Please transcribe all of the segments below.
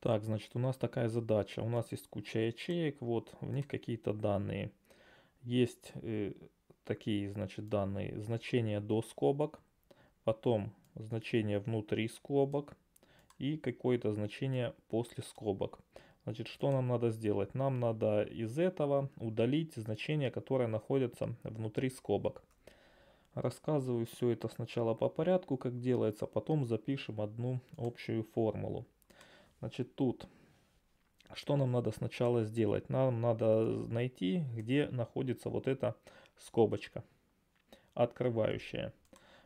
Так, значит, у нас такая задача. У нас есть куча ячеек, вот, в них какие-то данные. Есть э, такие, значит, данные. Значение до скобок, потом значение внутри скобок и какое-то значение после скобок. Значит, что нам надо сделать? Нам надо из этого удалить значения, которые находятся внутри скобок. Рассказываю все это сначала по порядку, как делается, потом запишем одну общую формулу. Значит, тут что нам надо сначала сделать? Нам надо найти, где находится вот эта скобочка, открывающая.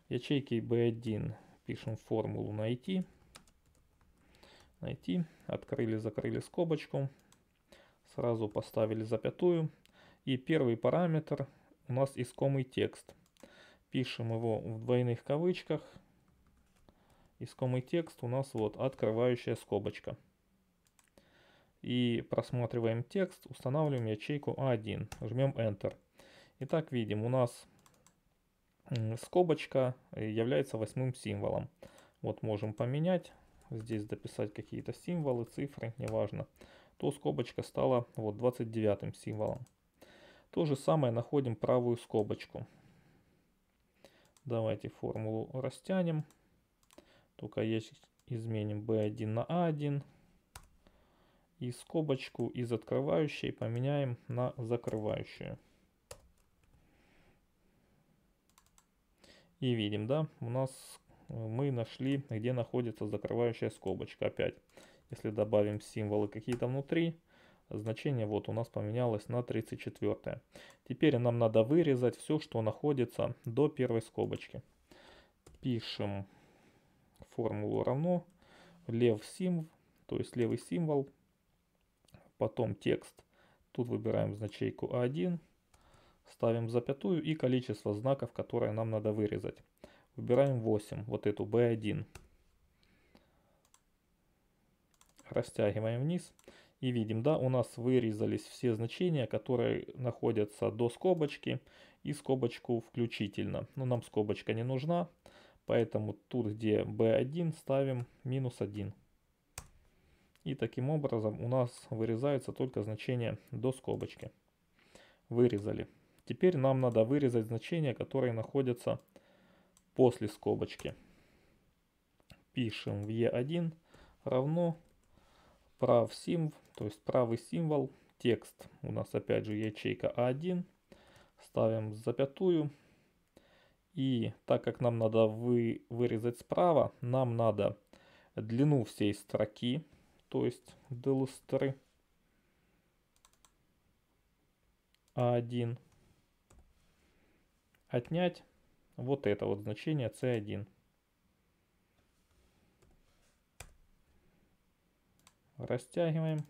В ячейке B1 пишем формулу «найти». Найти. Открыли, закрыли скобочку. Сразу поставили запятую. И первый параметр у нас искомый текст. Пишем его в двойных кавычках – искомый текст у нас вот открывающая скобочка. И просматриваем текст, устанавливаем ячейку А1, жмем Enter. Итак, видим, у нас скобочка э, является восьмым символом. Вот можем поменять, здесь дописать какие-то символы, цифры, неважно. То скобочка стала вот 29 символом. То же самое находим правую скобочку. Давайте формулу растянем. Только ящик изменим B1 на A1. И скобочку из открывающей поменяем на закрывающую. И видим, да, у нас э, мы нашли, где находится закрывающая скобочка. Опять, если добавим символы какие-то внутри, значение вот у нас поменялось на 34. Теперь нам надо вырезать все, что находится до первой скобочки. Пишем формулу равно лев символ, то есть левый символ, потом текст. Тут выбираем значейку А1, ставим запятую и количество знаков, которые нам надо вырезать. Выбираем 8, вот эту B1. Растягиваем вниз и видим, да, у нас вырезались все значения, которые находятся до скобочки и скобочку включительно. Но нам скобочка не нужна, Поэтому тут, где B1, ставим минус 1. И таким образом у нас вырезается только значение до скобочки. Вырезали. Теперь нам надо вырезать значения, которые находятся после скобочки. Пишем в E1 равно прав символ, то есть правый символ, текст. У нас опять же ячейка a а 1 Ставим запятую и так как нам надо вы, вырезать справа, нам надо длину всей строки, то есть делустры А1, отнять вот это вот значение C1. Растягиваем.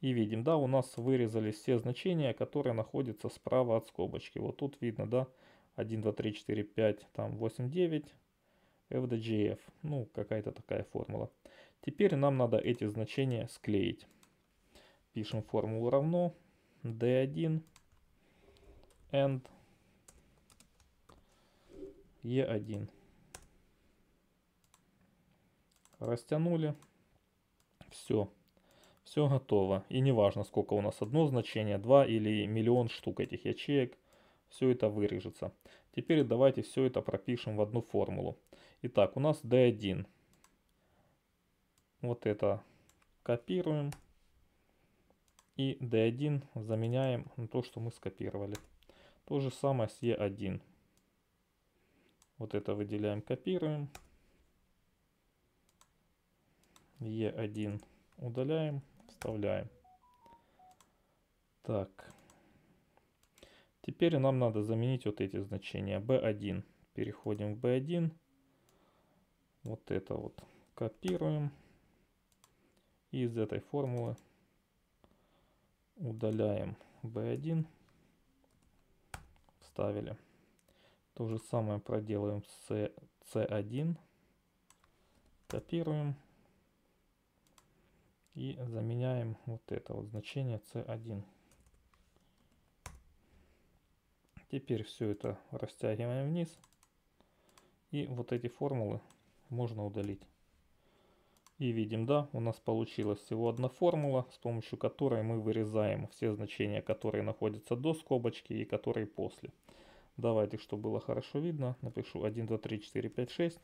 И видим, да, у нас вырезали все значения, которые находятся справа от скобочки. Вот тут видно, да, 1, 2, 3, 4, 5, там 8, 9, FDGF. Ну, какая-то такая формула. Теперь нам надо эти значения склеить. Пишем формулу равно D1 and E1. Растянули. Все. Все готово. И неважно сколько у нас одно значение, два или миллион штук этих ячеек все это вырежется. Теперь давайте все это пропишем в одну формулу. Итак, у нас D1. Вот это копируем. И D1 заменяем на то, что мы скопировали. То же самое с E1. Вот это выделяем, копируем. E1 удаляем, вставляем. Так, Теперь нам надо заменить вот эти значения. B1. Переходим в B1. Вот это вот копируем. И из этой формулы удаляем B1. Вставили. То же самое проделаем с C1. Копируем. И заменяем вот это вот значение C1. Теперь все это растягиваем вниз. И вот эти формулы можно удалить. И видим, да, у нас получилась всего одна формула, с помощью которой мы вырезаем все значения, которые находятся до скобочки и которые после. Давайте, чтобы было хорошо видно, напишу 1, 2, 3, 4, 5, 6.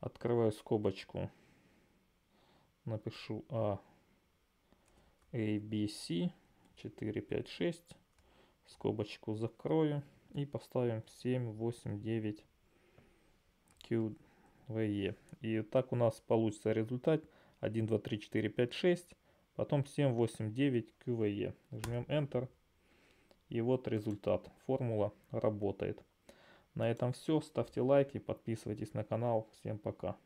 Открываю скобочку. Напишу A, B, C, 4, 5, 6 скобочку закрою и поставим 7, 8, 9 QVE. И так у нас получится результат 1, 2, 3, 4, 5, 6, потом 7, 8, 9 QVE. Жмем Enter. И вот результат. Формула работает. На этом все. Ставьте лайки, подписывайтесь на канал. Всем пока.